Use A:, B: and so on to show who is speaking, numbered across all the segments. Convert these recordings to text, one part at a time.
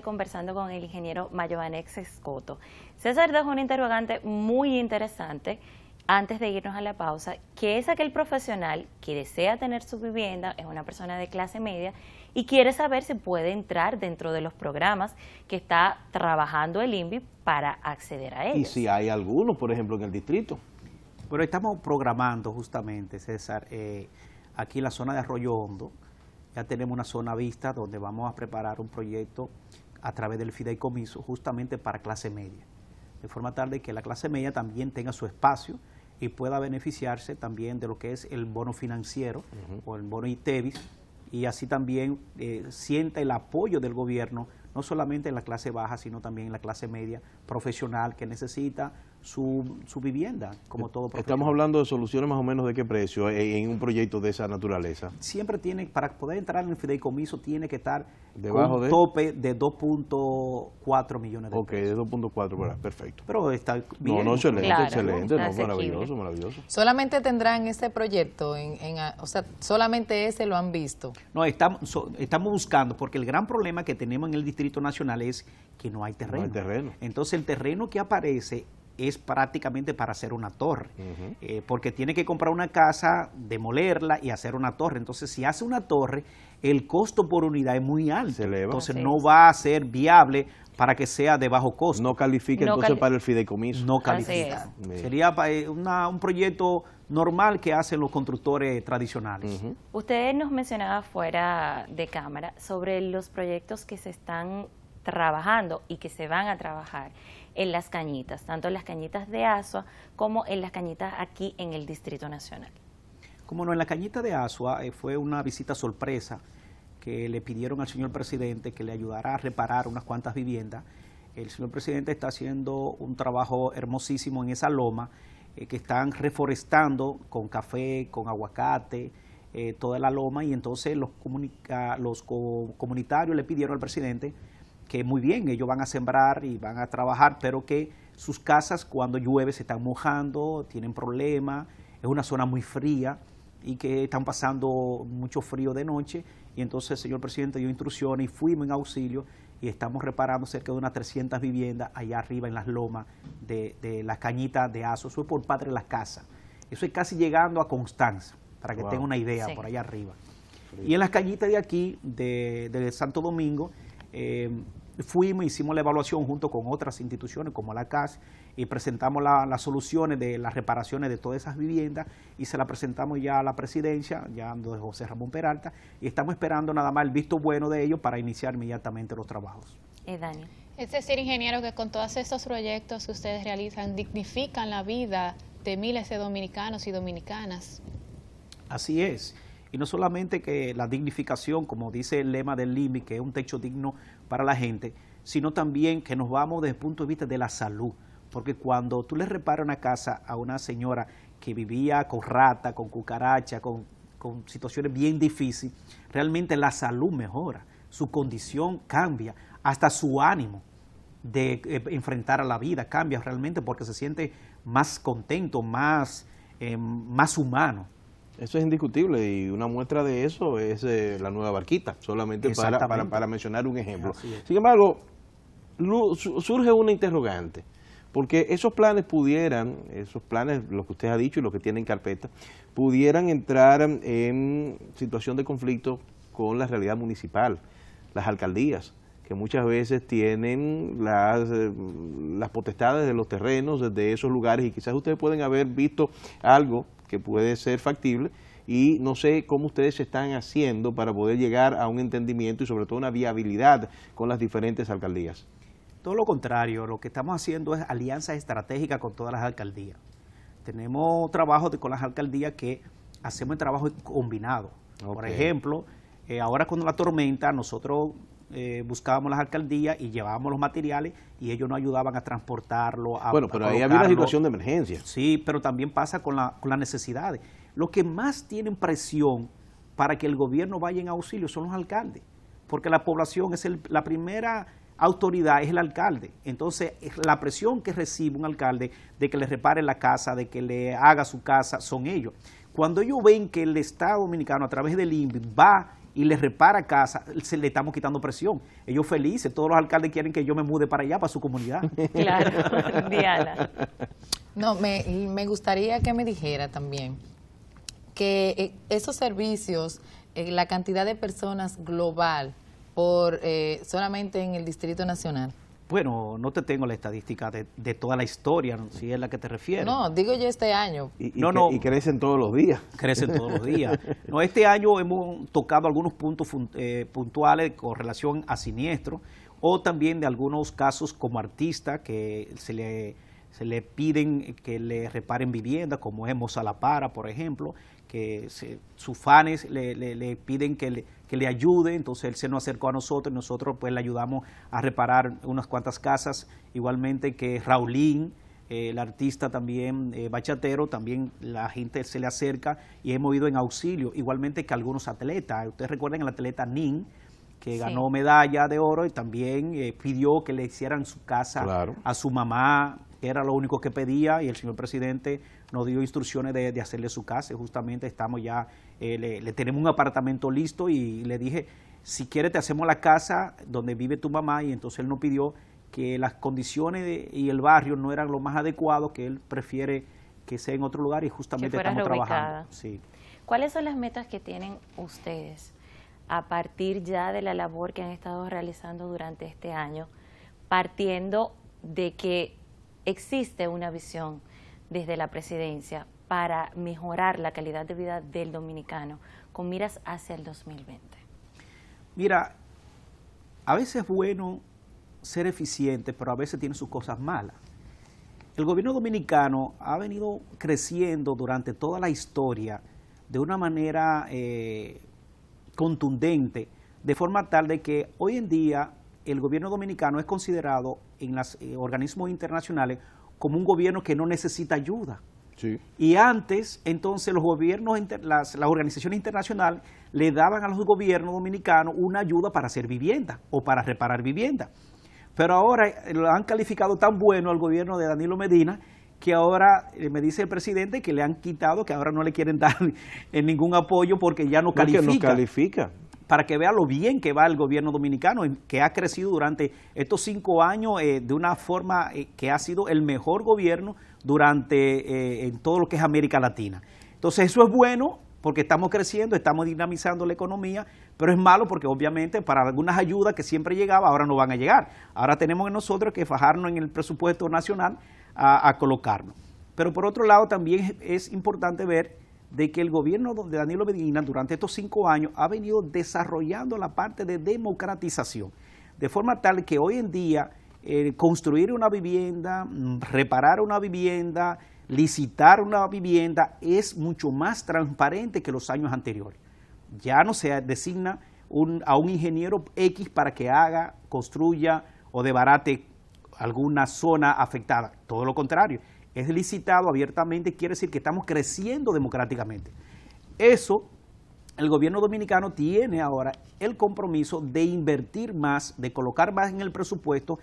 A: conversando con el ingeniero Mayovanex Escoto. César dejó un interrogante muy interesante antes de irnos a la pausa, que es aquel profesional que desea tener su vivienda, es una persona de clase media y quiere saber si puede entrar dentro de los programas que está trabajando el INVI para acceder a ellos. Y
B: si hay algunos, por ejemplo, en el distrito. Pero estamos programando justamente, César, eh, aquí en la zona de Arroyo Hondo, ya tenemos una zona vista donde vamos a preparar un proyecto a través del fideicomiso justamente para clase media, de forma tal de que la clase media también tenga su espacio y pueda beneficiarse también de lo que es el bono financiero o el bono ITEVIS y así también eh, sienta el apoyo del gobierno no solamente en la clase baja, sino también en la clase media profesional que necesita su, vivienda, como todo Estamos
C: hablando de soluciones más o menos de qué precio eh, en un proyecto de esa naturaleza.
B: Siempre tiene, para poder entrar en el fideicomiso, tiene que estar debajo un tope de 2.4 millones de okay, Ok, de 2.4, perfecto. Pero está bien. No, no, excelente, excelente, maravilloso, maravilloso.
A: ¿Solamente tendrán este proyecto? En, o sea, ¿solamente ese lo han visto?
B: No, estamos, estamos buscando, porque el gran problema que tenemos en el Distrito Nacional es que no hay terreno. No hay terreno. Entonces, el terreno que aparece es prácticamente para hacer una torre, eh, porque tiene que comprar una casa, demolerla y hacer una torre. Entonces, si hace una torre, el costo por unidad es muy alto. Entonces, no va a ser viable para que sea de bajo costo. No califica entonces para el fideicomiso. No califica. Sería eh, un proyecto normal que hacen los constructores tradicionales. ustedes
A: Usted nos mencionaba fuera de cámara sobre los proyectos que se están trabajando y que se van a trabajar en las cañitas, tanto en las cañitas de Asua como en las cañitas aquí en el Distrito Nacional.
B: Como no, en la cañita de Asua eh, fue una visita sorpresa que le pidieron al señor presidente que le ayudara a reparar unas cuantas viviendas. El señor presidente está haciendo un trabajo hermosísimo en esa loma, eh, que están reforestando con café, con aguacate, eh, toda la loma, y entonces los, comunica los comunitarios le pidieron al presidente que muy bien, ellos van a sembrar y van a trabajar, pero que sus casas cuando llueve se están mojando, tienen problemas, es una zona muy fría y que están pasando mucho frío de noche. Y entonces señor presidente dio instrucciones y fuimos en auxilio y estamos reparando cerca de unas 300 viviendas allá arriba en las lomas de, de las cañitas de Aso, eso es por Padre Las Casas. Eso es casi llegando a Constanza, para que tenga una idea por allá arriba. Y en las cañitas de aquí, de, de Santo Domingo, eh, fuimos, hicimos la evaluación junto con otras instituciones como la CAS y presentamos las soluciones de las reparaciones de todas esas viviendas y se la presentamos ya a la presidencia, ya de José Ramón Peralta, y estamos esperando nada más el visto bueno de ellos para iniciar inmediatamente los trabajos.
A: Eh, Daniel. Es este decir, ingeniero, que con todos estos proyectos que ustedes realizan dignifican la vida de miles de dominicanos y dominicanas.
B: Así es. Y no solamente que la dignificación, como dice el lema del LIMI, que es un techo digno para la gente, sino también que nos vamos desde el punto de vista de la salud. Porque cuando tú le reparas una casa a una señora que vivía con rata, con cucaracha, con, situaciones bien difíciles, realmente la salud mejora, su condición cambia, hasta su ánimo de eh, enfrentar a la vida cambia realmente porque se siente más contento, más, eh, más humano.
C: Eso es indiscutible y una muestra de eso es eh, la nueva barquita, solamente para, para, mencionar un ejemplo. Sin embargo, surge una interrogante, porque esos planes pudieran, esos planes, lo que usted ha dicho y lo que tiene en carpeta, pudieran entrar en situación de conflicto con la realidad municipal, las alcaldías, que muchas veces tienen las, eh, las potestades de los terrenos de esos lugares y quizás ustedes pueden haber visto algo que puede ser factible y no sé cómo ustedes se están haciendo para poder llegar a un entendimiento y sobre todo una viabilidad con las diferentes alcaldías.
B: Todo lo contrario, lo que estamos haciendo es alianza estratégica con todas las alcaldías. Tenemos trabajos con las alcaldías que hacemos el trabajo combinado. Por ejemplo, eh, ahora con la tormenta nosotros eh, buscábamos las alcaldías y llevábamos los materiales y ellos no ayudaban a transportarlo. A, bueno, pero ahí había una situación de emergencia. Sí, pero también pasa con, la, las necesidades. Los que más tienen presión para que el gobierno vaya en auxilio son los alcaldes, porque la población es la primera autoridad es el alcalde. Entonces, la presión que recibe un alcalde de que le repare la casa, de que le haga su casa, son ellos. Cuando ellos ven que el Estado Dominicano, a través del INVI, va y les repara casa, le estamos quitando presión. Ellos felices, todos los alcaldes quieren que yo me mude para allá, para su comunidad. Claro, Diana.
A: No, me, me, gustaría que me dijera también que eh, esos servicios, eh, la cantidad de personas global por eh, solamente en el Distrito Nacional.
B: Bueno, no te tengo la estadística de, toda la historia, si es la que te refieres. No,
A: digo yo este año.
B: Y, no, no, y crecen todos los días. Crecen todos los días. No, este año hemos tocado algunos puntos eh, puntuales con relación a siniestro o también de algunos casos como artista que se le, se le piden que le reparen vivienda, como es para, por ejemplo, que sus fans le, le piden que le que le ayude. Entonces él se nos acercó a nosotros y nosotros pues le ayudamos a reparar unas cuantas casas. Igualmente que Raulín, eh, el artista también eh, bachatero, también la gente se le acerca y hemos ido en auxilio. Igualmente que algunos atletas. Ustedes recuerdan el atleta Nin, que ganó medalla de oro y también eh, pidió que le hicieran su casa a su mamá, era lo único que pedía y el señor presidente nos dio instrucciones de, hacerle su casa. Justamente estamos ya, eh, le, tenemos un apartamento listo y le dije, si quiere te hacemos la casa donde vive tu mamá y entonces él nos pidió que las condiciones y el barrio no eran lo más adecuado, que él prefiere que sea en otro lugar y justamente estamos trabajando. Sí.
A: ¿Cuáles son las metas que tienen ustedes a partir ya de la labor que han estado realizando durante este año, partiendo de que existe una visión desde la presidencia para mejorar la calidad de vida del dominicano con miras hacia el 2020?
B: Mira, a veces es bueno ser eficiente, pero a veces tiene sus cosas malas. El gobierno dominicano ha venido creciendo durante toda la historia de una manera eh, contundente, de forma tal de que hoy en día el gobierno dominicano es considerado en los eh, organismos internacionales como un gobierno que no necesita ayuda. Y antes, entonces, los gobiernos, las, organizaciones internacionales le daban a los gobiernos dominicanos una ayuda para hacer vivienda o para reparar vivienda. Pero ahora eh, lo han calificado tan bueno al gobierno de Danilo Medina que ahora eh, me dice el presidente que le han quitado, que ahora no le quieren dar en ningún apoyo porque ya no, califica. no
C: califica
B: para que vea lo bien que va el gobierno dominicano, que ha crecido durante estos cinco años eh, de una forma eh, que ha sido el mejor gobierno durante eh, en todo lo que es América Latina. Entonces eso es bueno porque estamos creciendo, estamos dinamizando la economía, pero es malo porque obviamente para algunas ayudas que siempre llegaba ahora no van a llegar. Ahora tenemos nosotros que fajarnos en el presupuesto nacional a, a colocarnos. Pero por otro lado también es importante ver de que el gobierno de Danilo Medina durante estos cinco años ha venido desarrollando la parte de democratización, de forma tal que hoy en día eh, construir una vivienda, mm, reparar una vivienda, licitar una vivienda es mucho más transparente que los años anteriores. Ya no se designa a un ingeniero X para que haga, construya o debarate alguna zona afectada. Todo lo contrario, es licitado abiertamente, quiere decir que estamos creciendo democráticamente. Eso, el gobierno dominicano tiene ahora el compromiso de invertir más, de colocar más en el presupuesto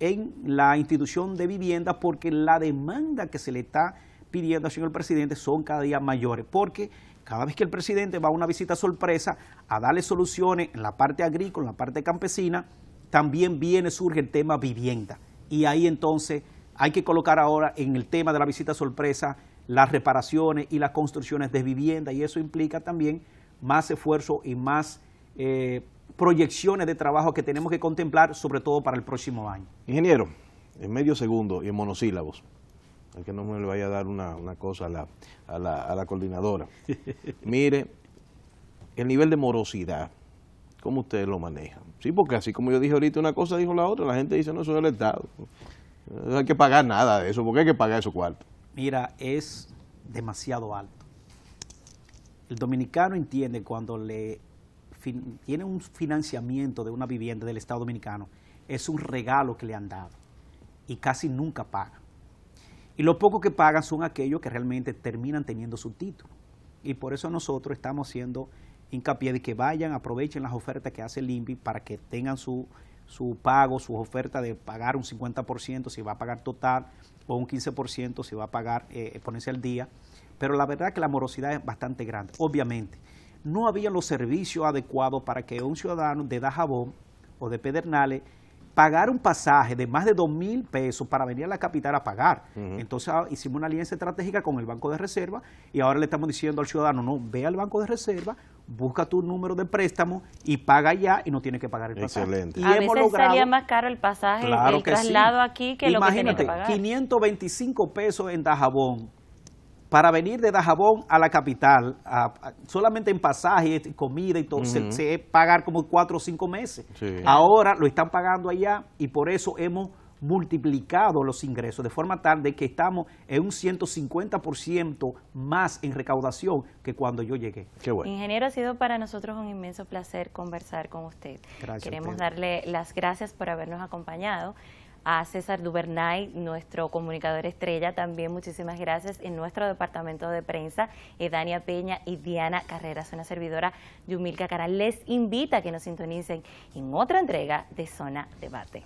B: en la institución de vivienda, porque la demanda que se le está pidiendo al señor presidente son cada día mayores, porque cada vez que el presidente va a una visita sorpresa a darle soluciones en la parte agrícola, en la parte campesina, también viene, surge el tema vivienda. Y ahí entonces hay que colocar ahora en el tema de la visita sorpresa las reparaciones y las construcciones de vivienda y eso implica también más esfuerzo y más eh, proyecciones de trabajo que tenemos que contemplar, sobre todo para el próximo año.
C: Ingeniero, en medio segundo y en monosílabos, Al que no me le vaya a dar una, cosa a la, coordinadora. Mire, el nivel de morosidad, ¿cómo ustedes lo manejan? Sí, porque así como yo dije ahorita una cosa, dijo la otra, la gente dice, no, eso es el Estado. No hay que pagar nada de eso. porque hay que pagar esos cuartos?
B: Mira, es demasiado alto. El dominicano entiende cuando le tiene un financiamiento de una vivienda del Estado Dominicano, es un regalo que le han dado y casi nunca paga. Y lo poco que pagan son aquellos que realmente terminan teniendo su título. Y por eso nosotros estamos haciendo hincapié de que vayan, aprovechen las ofertas que hace el INVI para que tengan su su pago, su oferta de pagar un 50% si va a pagar total o un 15% si va a pagar eh, al día. Pero la verdad que la morosidad es bastante grande, obviamente. No había los servicios adecuados para que un ciudadano de Dajabón o de Pedernales pagar un pasaje de más de 2 mil pesos para venir a la capital a pagar. Entonces ah, hicimos una alianza estratégica con el Banco de Reserva y ahora le estamos diciendo al ciudadano, no, ve al Banco de Reserva, busca tu número de préstamo y paga ya y no tiene que pagar el pasaje. Excelente. Y a
A: más caro el pasaje, el traslado aquí que lo que tenía que pagar.
B: 525 pesos en Dajabón, para venir de Dajabón a la capital, solamente en pasajes, este, comida y todo, se, pagar como cuatro o cinco meses. Ahora lo están pagando allá y por eso hemos multiplicado los ingresos de forma tal de que estamos en un 150% más en recaudación que cuando yo llegué. Qué
A: Ingeniero, ha sido para nosotros un inmenso placer conversar con usted. Queremos darle las gracias por habernos acompañado a César Duvernay, nuestro comunicador estrella, también muchísimas gracias en nuestro departamento de prensa, eh, Dania Peña y Diana Carreras, una servidora de Humilca Caral. Les invita a que nos sintonicen en otra entrega de Zona Debate.